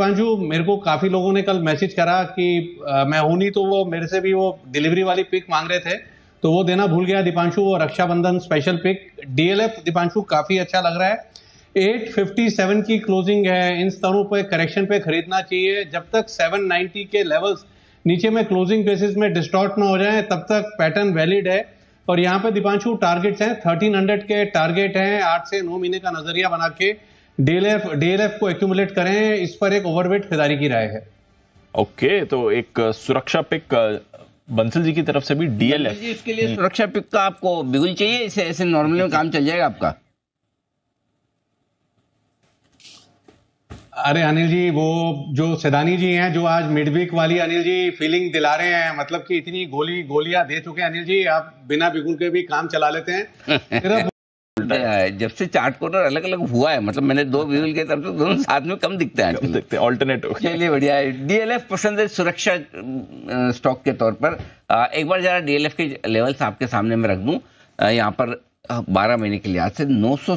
पंजू मेरे को काफ़ी लोगों ने कल मैसेज करा कि आ, मैं हूं नहीं तो वो मेरे से भी वो डिलीवरी वाली पिक मांग रहे थे तो वो देना भूल गया दीपांशु वो Rakshabandhan special pic DLF Deepanshu काफ़ी अच्छा लग रहा है 857 की क्लोजिंग है इन स्तरों पर करेक्शन पे खरीदना चाहिए जब तक 790 के लेवल्स नीचे में क्लोजिंग बेसिस में डिस्टॉर्ट ना हो जाए तब तक पैटर्न वैलिड है और यहाँ पे दीपांशु टारगेट्स हैं 1300 के टारगेट हैं आठ से नौ महीने का नजरिया बना के डीएलएफ डीएलएफ को एक्यूमुलेट करें इस पर एक ओवरवेट खिदारी की राय है ओके okay, तो एक सुरक्षा पिक बंसल जी की तरफ से भी डीएलएफ इसके लिए हम्म। सुरक्षा पिक का आपको बिल्कुल चाहिए इसे ऐसे नॉर्मली में काम चल जाएगा आपका अरे अनिल जी वो जो सैदानी जी हैं जो आज मिडवीक वाली अनिल जी फीलिंग दिला रहे हैं मतलब कि इतनी गोली गोलियां दे चुके हैं अनिल जी आप बिना बिगुल के भी काम चला लेते हैं सिर्फ जब से चार्ट कोटर अलग अलग हुआ है मतलब मैंने दो व्यूल अच्छा। के तरफ से दोनों साथ में कम दिखते हैं ऑल्टरनेट चलिए बढ़िया है डीएलएफ पसंद है सुरक्षा स्टॉक के तौर पर एक बार जरा डीएलएफ के लेवल्स आपके सामने में रख दूं यहाँ पर बारह महीने के लिहाज से नौ सौ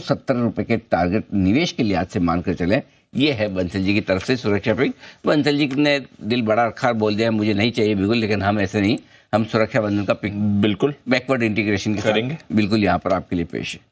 के टारगेट निवेश के लिहाज से मानकर चले ये है बंसल जी की तरफ से सुरक्षा पे बंसल जी ने दिल बड़ा रखा बोल दिया मुझे नहीं चाहिए बिल्कुल लेकिन हम ऐसे नहीं हम सुरक्षा बंधन का बिल्कुल बैकवर्ड इंटीग्रेशन करेंगे बिल्कुल यहाँ पर आपके लिए पेश है